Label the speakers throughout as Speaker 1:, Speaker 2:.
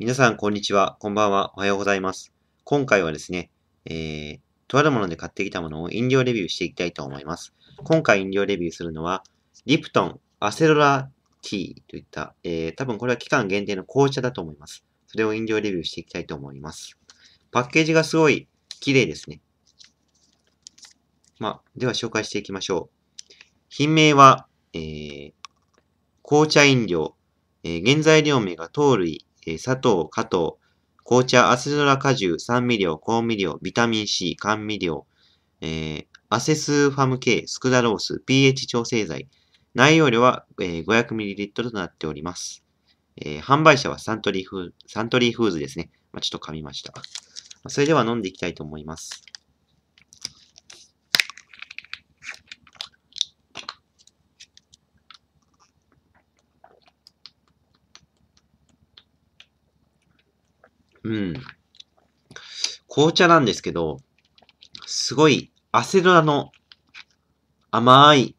Speaker 1: 皆さん、こんにちは。こんばんは。おはようございます。今回はですね、えー、とあるもので買ってきたものを飲料レビューしていきたいと思います。今回飲料レビューするのは、リプトンアセロラティーといった、えー、多分これは期間限定の紅茶だと思います。それを飲料レビューしていきたいと思います。パッケージがすごい綺麗ですね。までは紹介していきましょう。品名は、えー、紅茶飲料、えー、原材料名が糖類、え砂糖、加糖、紅茶、アセトラ果汁、酸味料、香味料、ビタミン C、甘味料、えー、アセスファム系、スクダロース、pH 調整剤。内容量は、えー、500ml となっております。えー、販売者はサントリーフーサントリーフーズですね。まあ、ちょっと噛みました。それでは飲んでいきたいと思います。うん。紅茶なんですけど、すごいアセロラの甘い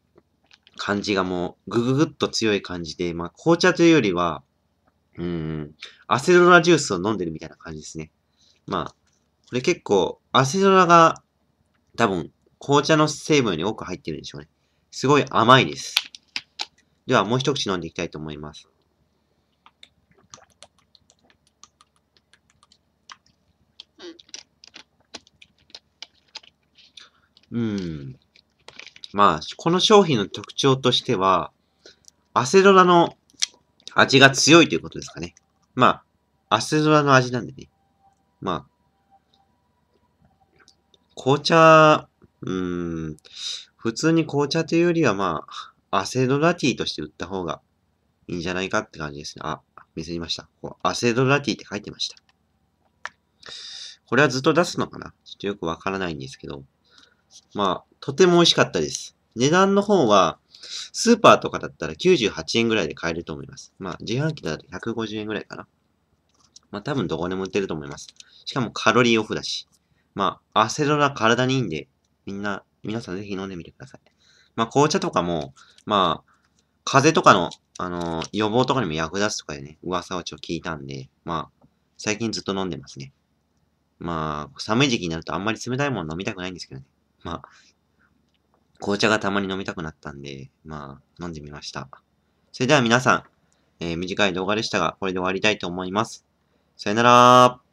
Speaker 1: 感じがもう、ぐぐぐっと強い感じで、まあ、紅茶というよりは、うん、アセロラジュースを飲んでるみたいな感じですね。まあ、これ結構、アセロラが、多分、紅茶の成分より多く入ってるんでしょうね。すごい甘いです。では、もう一口飲んでいきたいと思います。うん。まあ、この商品の特徴としては、アセロラの味が強いということですかね。まあ、アセロラの味なんでね。まあ、紅茶、うん、普通に紅茶というよりはまあ、アセロラティーとして売った方がいいんじゃないかって感じですね。あ、見せました。こうアセロラティーって書いてました。これはずっと出すのかなちょっとよくわからないんですけど。まあ、とても美味しかったです。値段の方は、スーパーとかだったら98円ぐらいで買えると思います。まあ、自販機だと150円ぐらいかな。まあ、多分どこでも売ってると思います。しかもカロリーオフだし。まあ、アセロラ体にいいんで、みんな、皆さんぜひ飲んでみてください。まあ、紅茶とかも、まあ、風邪とかの、あのー、予防とかにも役立つとかでね、噂をちょっと聞いたんで、まあ、最近ずっと飲んでますね。まあ、寒い時期になるとあんまり冷たいもの飲みたくないんですけどね。まあ、紅茶がたまに飲みたくなったんで、まあ、飲んでみました。それでは皆さん、えー、短い動画でしたが、これで終わりたいと思います。さよなら